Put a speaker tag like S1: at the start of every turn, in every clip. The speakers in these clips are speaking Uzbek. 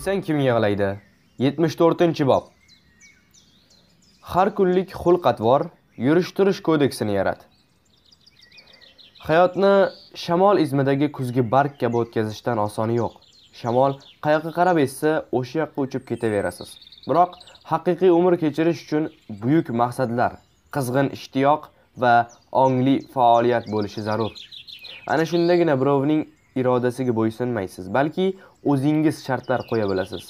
S1: o'lsang kim yig'laydi 74 bob har kunlik xulq atvor yurish turish kodeksini yarat hayotni shamol izmidagi kuzgi barg kabi o'tkazishdan osoni yo'q shamol qayoqqa qarab essa o'sha yoqqa uchib ketaverasiz biroq haqiqiy umr kechirish uchun buyuk maqsadlar qizg'in ishtiyoq va ongli faoliyat bo'lishi zarur ana shundagina birovning irodasiga bo'ysunmaysiz balki o'zingiz shartlar qo'ya bilasiz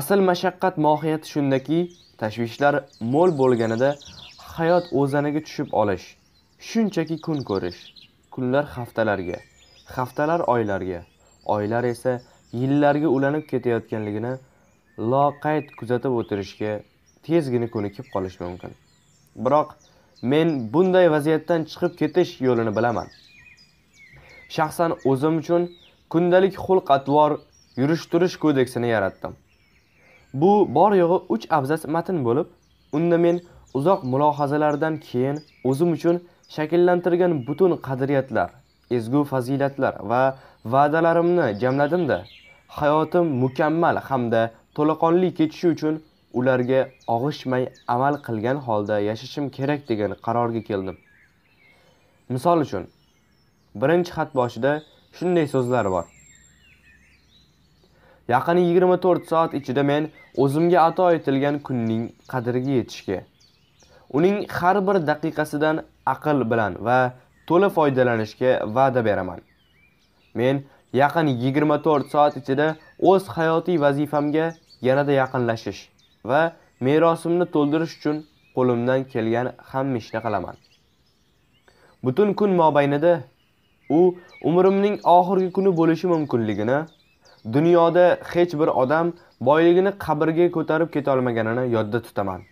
S1: asl mashaqqat mohiyati shundaki tashvishlar mo'l bo'lganida hayot o'zaniga tushib olish shunchaki kun ko'rish kunlar haftalarga haftalar oylarga oylar esa yillarga ulanib ketayotganligini loqayd kuzatib o'tirishga tezgina ko'nikib qolish mumkin biroq men bunday vaziyatdan chiqib ketish yo'lini bilaman shaxsan o'zim uchun kundalik xulq atvor yurish turish kodeksini yaratdim bu bor yo'g'i uch abzas matn bo'lib unda men uzoq mulohazalardan keyin o'zim uchun shakllantirgan butun qadriyatlar ezgu fazilatlar va va'dalarimni jamladimda hayotim mukammal hamda to'laqonli kechishi uchun ularga og'ishmay amal qilgan holda yashashim kerak degan qarorga keldim misol uchun birinchi xat boshida shunday so'zlar bor yaqin 24 soat ichida men o'zimga ato etilgan kunning qadriga yetishga uning har bir daqiqasidan aql bilan va to'la foydalanishga va'da beraman men yaqin 24 soat ichida o'z hayotiy vazifamga yanada yaqinlashish va merosimni to'ldirish uchun qo'limdan kelgan hamma ishni qilaman butun kun mobaynida u umrimning oxirgi kuni bo'lishi mumkinligini dunyoda hech bir odam boyligini qabrga ko'tarib ketolmaganini yodda tutaman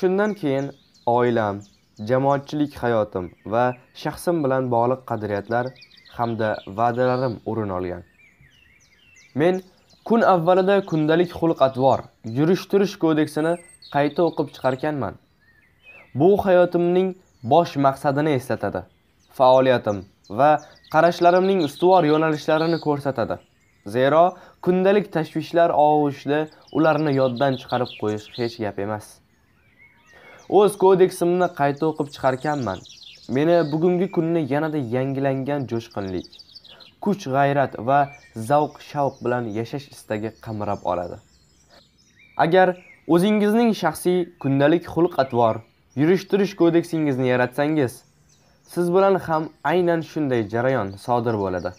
S1: shundan keyin oilam jamoatchilik hayotim va shaxsim bilan bog'liq qadriyatlar hamda va'dalarim o'rin olgan men kun avvalida kundalik xulq atvor yurish turish kodeksini qayta o'qib chiqarkanman bu hayotimning bosh maqsadini eslatadi faoliyatim va qarashlarimning ustuvor yo'nalishlarini ko'rsatadi. Zero, kundalik tashvishlar og'ushida ularni yoddan chiqarib qo'yish hech gap emas. O'z kodeksimni qayta o'qib chiqarkanman. Meni bugungi kunni yanada yangilangan jo'shqinlik, kuch, g'ayrat va zavq-shavq bilan yashash istagi qamrab oladi. Agar o'zingizning shaxsiy kundalik xulq-atvor, yurish-turish kodeksingizni yaratsangiz, siz bilan ham aynan shunday jarayon sodir bo'ladi